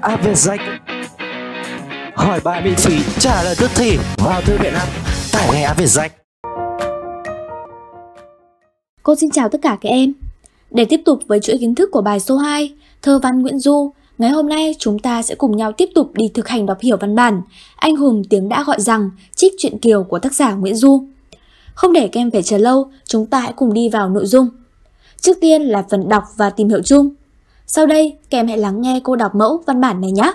app về danh hỏi bài miễn phí trả lời tức thì vào thư viện app tải ngay app về danh Cô xin chào tất cả các em Để tiếp tục với chuỗi kiến thức của bài số 2 Thơ văn Nguyễn Du Ngày hôm nay chúng ta sẽ cùng nhau tiếp tục đi thực hành đọc hiểu văn bản Anh hùng tiếng đã gọi rằng Trích truyện Kiều của tác giả Nguyễn Du Không để các em phải chờ lâu Chúng ta hãy cùng đi vào nội dung Trước tiên là phần đọc và tìm hiểu chung sau đây, kèm hãy lắng nghe cô đọc mẫu văn bản này nhé.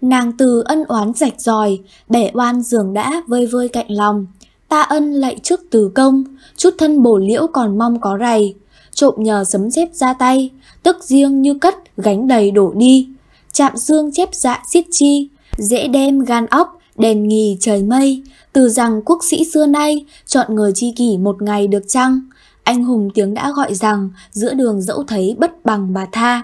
Nàng từ ân oán rạch ròi, bể oan giường đã vơi vơi cạnh lòng. Ta ân lạy trước từ công, chút thân bổ liễu còn mong có rày. Trộm nhờ sấm xếp ra tay, tức riêng như cất gánh đầy đổ đi. Chạm dương chép dạ xiết chi, dễ đem gan óc, đèn nghỉ trời mây. Từ rằng quốc sĩ xưa nay, chọn người chi kỷ một ngày được chăng? Anh hùng tiếng đã gọi rằng giữa đường dẫu thấy bất bằng mà tha.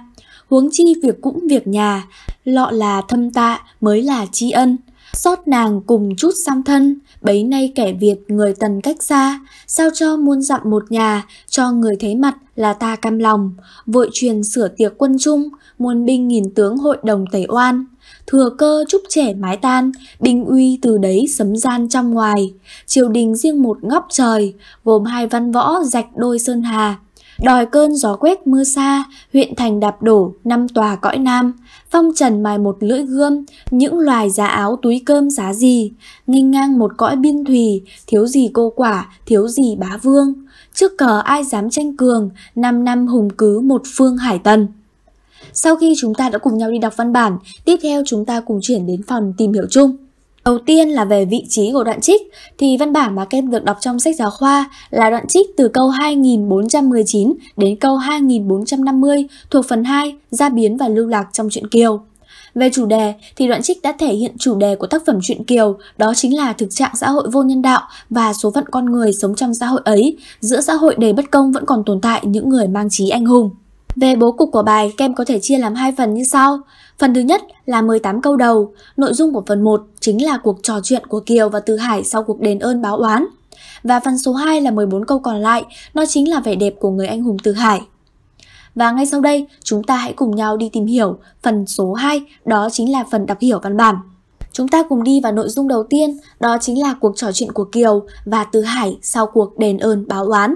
Huống chi việc cũng việc nhà, lọ là thâm tạ mới là tri ân. Xót nàng cùng chút sang thân, bấy nay kẻ Việt người tần cách xa. Sao cho muôn dặm một nhà, cho người thấy mặt là ta cam lòng. Vội truyền sửa tiệc quân chung, muôn binh nghìn tướng hội đồng tẩy oan Thừa cơ trúc trẻ mái tan, binh uy từ đấy sấm gian trong ngoài. Triều đình riêng một ngóc trời, gồm hai văn võ rạch đôi sơn hà. Đòi cơn gió quét mưa xa, huyện thành đạp đổ, năm tòa cõi nam. Phong trần mài một lưỡi gươm, những loài giá áo túi cơm giá gì. Nghênh ngang một cõi biên thùy, thiếu gì cô quả, thiếu gì bá vương. Trước cờ ai dám tranh cường, năm năm hùng cứ một phương hải tần. Sau khi chúng ta đã cùng nhau đi đọc văn bản, tiếp theo chúng ta cùng chuyển đến phần tìm hiểu chung. Đầu tiên là về vị trí của đoạn trích thì văn bản mà kem được đọc trong sách giáo khoa là đoạn trích từ câu 2419 đến câu 2450 thuộc phần 2 Gia biến và lưu lạc trong truyện Kiều. Về chủ đề thì đoạn trích đã thể hiện chủ đề của tác phẩm truyện Kiều, đó chính là thực trạng xã hội vô nhân đạo và số phận con người sống trong xã hội ấy, giữa xã hội đầy bất công vẫn còn tồn tại những người mang trí anh hùng. Về bố cục của bài, kem có thể chia làm hai phần như sau. Phần thứ nhất là 18 câu đầu, nội dung của phần 1 chính là cuộc trò chuyện của Kiều và Từ Hải sau cuộc đền ơn báo oán. Và phần số 2 là 14 câu còn lại, nó chính là vẻ đẹp của người anh hùng Từ Hải. Và ngay sau đây, chúng ta hãy cùng nhau đi tìm hiểu phần số 2, đó chính là phần đọc hiểu văn bản. Chúng ta cùng đi vào nội dung đầu tiên, đó chính là cuộc trò chuyện của Kiều và Từ Hải sau cuộc đền ơn báo oán.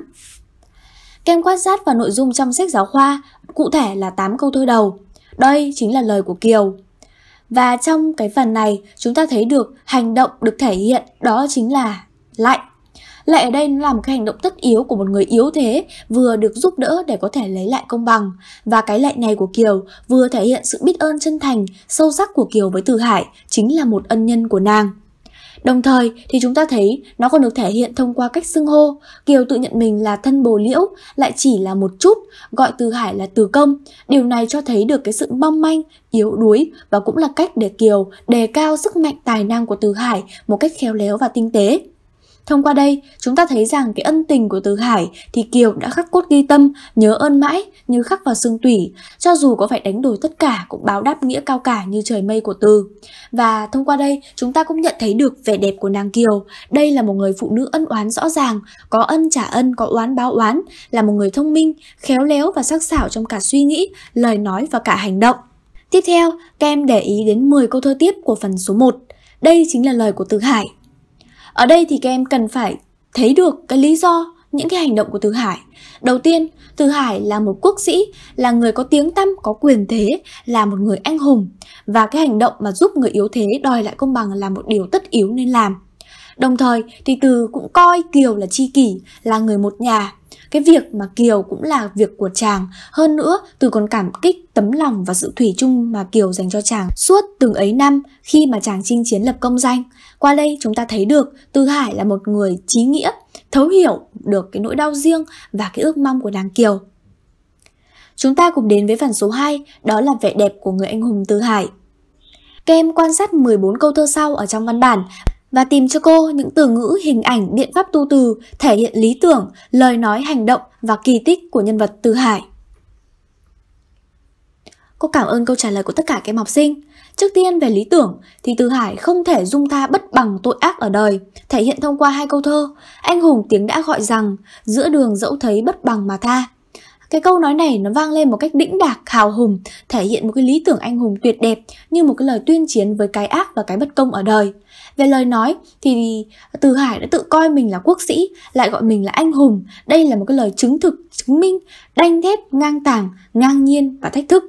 Kem quan sát vào nội dung trong sách giáo khoa, cụ thể là 8 câu thơ đầu. Đây chính là lời của Kiều. Và trong cái phần này, chúng ta thấy được hành động được thể hiện đó chính là lạnh. Lại ở đây nó là một cái hành động tất yếu của một người yếu thế vừa được giúp đỡ để có thể lấy lại công bằng. Và cái lệ này của Kiều vừa thể hiện sự biết ơn chân thành, sâu sắc của Kiều với Từ Hải chính là một ân nhân của nàng. Đồng thời thì chúng ta thấy nó còn được thể hiện thông qua cách xưng hô. Kiều tự nhận mình là thân bồ liễu, lại chỉ là một chút, gọi Từ Hải là Từ Công. Điều này cho thấy được cái sự mong manh, yếu đuối và cũng là cách để Kiều đề cao sức mạnh tài năng của Từ Hải một cách khéo léo và tinh tế. Thông qua đây, chúng ta thấy rằng cái ân tình của Từ Hải thì Kiều đã khắc cốt ghi tâm, nhớ ơn mãi như khắc vào xương tủy, cho dù có phải đánh đổi tất cả cũng báo đáp nghĩa cao cả như trời mây của Từ. Và thông qua đây, chúng ta cũng nhận thấy được vẻ đẹp của nàng Kiều. Đây là một người phụ nữ ân oán rõ ràng, có ân trả ân, có oán báo oán, là một người thông minh, khéo léo và sắc sảo trong cả suy nghĩ, lời nói và cả hành động. Tiếp theo, các em để ý đến 10 câu thơ tiếp của phần số 1. Đây chính là lời của Từ Hải. Ở đây thì các em cần phải thấy được cái lý do những cái hành động của Từ Hải. Đầu tiên, Từ Hải là một quốc sĩ, là người có tiếng tăm, có quyền thế, là một người anh hùng và cái hành động mà giúp người yếu thế đòi lại công bằng là một điều tất yếu nên làm. Đồng thời thì Từ cũng coi Kiều là chi kỷ, là người một nhà cái việc mà kiều cũng là việc của chàng hơn nữa từ còn cảm kích tấm lòng và sự thủy chung mà kiều dành cho chàng suốt từng ấy năm khi mà chàng chinh chiến lập công danh qua đây chúng ta thấy được tư hải là một người trí nghĩa thấu hiểu được cái nỗi đau riêng và cái ước mong của nàng kiều chúng ta cùng đến với phần số 2, đó là vẻ đẹp của người anh hùng Tư Hải. Các em quan sát 14 câu thơ sau ở trong văn bản và tìm cho cô những từ ngữ, hình ảnh, biện pháp tu từ thể hiện lý tưởng, lời nói, hành động và kỳ tích của nhân vật Từ Hải. Cô cảm ơn câu trả lời của tất cả các em học sinh. Trước tiên về lý tưởng thì Từ Hải không thể dung tha bất bằng tội ác ở đời, thể hiện thông qua hai câu thơ. Anh hùng tiếng đã gọi rằng giữa đường dẫu thấy bất bằng mà tha. Cái câu nói này nó vang lên một cách đĩnh đạc, hào hùng, thể hiện một cái lý tưởng anh hùng tuyệt đẹp như một cái lời tuyên chiến với cái ác và cái bất công ở đời. Về lời nói thì Từ Hải đã tự coi mình là quốc sĩ, lại gọi mình là anh hùng. Đây là một cái lời chứng thực, chứng minh, đanh thép, ngang tàng, ngang nhiên và thách thức.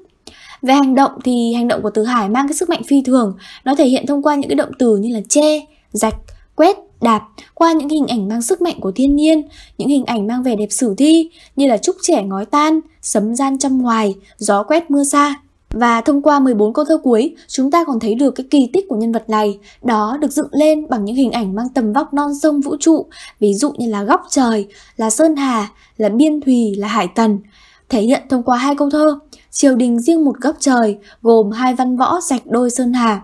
Về hành động thì hành động của Từ Hải mang cái sức mạnh phi thường, nó thể hiện thông qua những cái động từ như là che, rạch, quét, đạp qua những hình ảnh mang sức mạnh của thiên nhiên, những hình ảnh mang vẻ đẹp sử thi như là trúc trẻ ngói tan, sấm gian trong ngoài, gió quét mưa xa. Và thông qua 14 câu thơ cuối, chúng ta còn thấy được cái kỳ tích của nhân vật này, đó được dựng lên bằng những hình ảnh mang tầm vóc non sông vũ trụ, ví dụ như là góc trời, là sơn hà, là biên thùy, là hải tần, thể hiện thông qua hai câu thơ, triều đình riêng một góc trời, gồm hai văn võ sạch đôi sơn hà.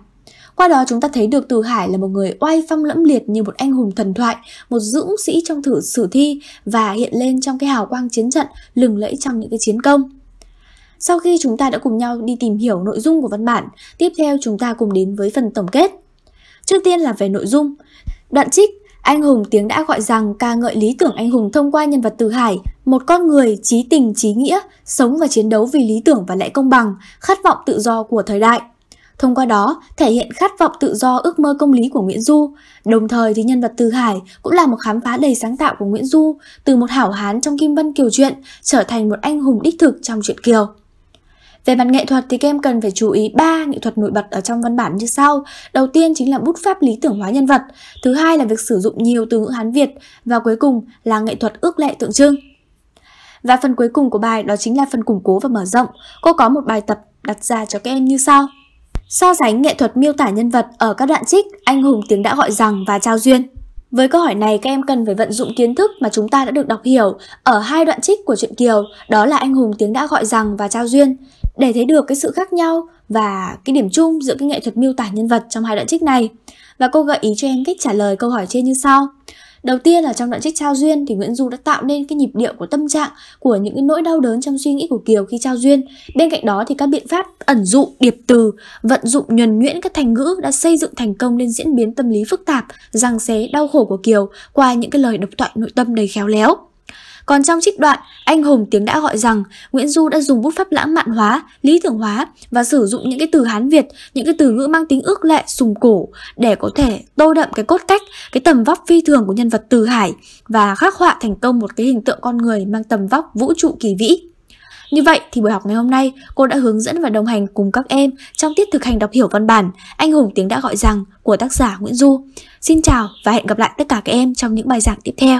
Qua đó chúng ta thấy được Từ Hải là một người oai phong lẫm liệt như một anh hùng thần thoại, một dũng sĩ trong thử sử thi và hiện lên trong cái hào quang chiến trận lừng lẫy trong những cái chiến công. Sau khi chúng ta đã cùng nhau đi tìm hiểu nội dung của văn bản, tiếp theo chúng ta cùng đến với phần tổng kết. Trước tiên là về nội dung. Đoạn trích Anh hùng tiếng đã gọi rằng ca ngợi lý tưởng anh hùng thông qua nhân vật Từ Hải, một con người trí tình trí nghĩa, sống và chiến đấu vì lý tưởng và lẽ công bằng, khát vọng tự do của thời đại. Thông qua đó, thể hiện khát vọng tự do ước mơ công lý của Nguyễn Du. Đồng thời thì nhân vật Từ Hải cũng là một khám phá đầy sáng tạo của Nguyễn Du, từ một hảo hán trong Kim Vân Kiều truyện trở thành một anh hùng đích thực trong truyện Kiều. Về mặt nghệ thuật thì các em cần phải chú ý ba nghệ thuật nổi bật ở trong văn bản như sau. Đầu tiên chính là bút pháp lý tưởng hóa nhân vật, thứ hai là việc sử dụng nhiều từ ngữ Hán Việt và cuối cùng là nghệ thuật ước lệ tượng trưng. Và phần cuối cùng của bài đó chính là phần củng cố và mở rộng. Cô có một bài tập đặt ra cho các em như sau. So sánh nghệ thuật miêu tả nhân vật ở các đoạn trích anh hùng tiếng đã gọi rằng và trao duyên. Với câu hỏi này các em cần phải vận dụng kiến thức mà chúng ta đã được đọc hiểu ở hai đoạn trích của truyện Kiều, đó là anh hùng tiếng đã gọi rằng và trao duyên để thấy được cái sự khác nhau và cái điểm chung giữa cái nghệ thuật miêu tả nhân vật trong hai đoạn trích này. Và cô gợi ý cho em cách trả lời câu hỏi trên như sau. Đầu tiên là trong đoạn trích trao duyên thì Nguyễn Du đã tạo nên cái nhịp điệu của tâm trạng của những cái nỗi đau đớn trong suy nghĩ của Kiều khi trao duyên. Bên cạnh đó thì các biện pháp ẩn dụ, điệp từ, vận dụng nhuần nhuyễn các thành ngữ đã xây dựng thành công lên diễn biến tâm lý phức tạp, giằng xé đau khổ của Kiều qua những cái lời độc thoại nội tâm đầy khéo léo. Còn trong trích đoạn, anh Hùng tiếng đã gọi rằng Nguyễn Du đã dùng bút pháp lãng mạn hóa, lý tưởng hóa và sử dụng những cái từ Hán Việt, những cái từ ngữ mang tính ước lệ, sùng cổ để có thể tô đậm cái cốt cách, cái tầm vóc phi thường của nhân vật Từ Hải và khắc họa thành công một cái hình tượng con người mang tầm vóc vũ trụ kỳ vĩ. Như vậy thì buổi học ngày hôm nay, cô đã hướng dẫn và đồng hành cùng các em trong tiết thực hành đọc hiểu văn bản Anh hùng tiếng đã gọi rằng của tác giả Nguyễn Du. Xin chào và hẹn gặp lại tất cả các em trong những bài giảng tiếp theo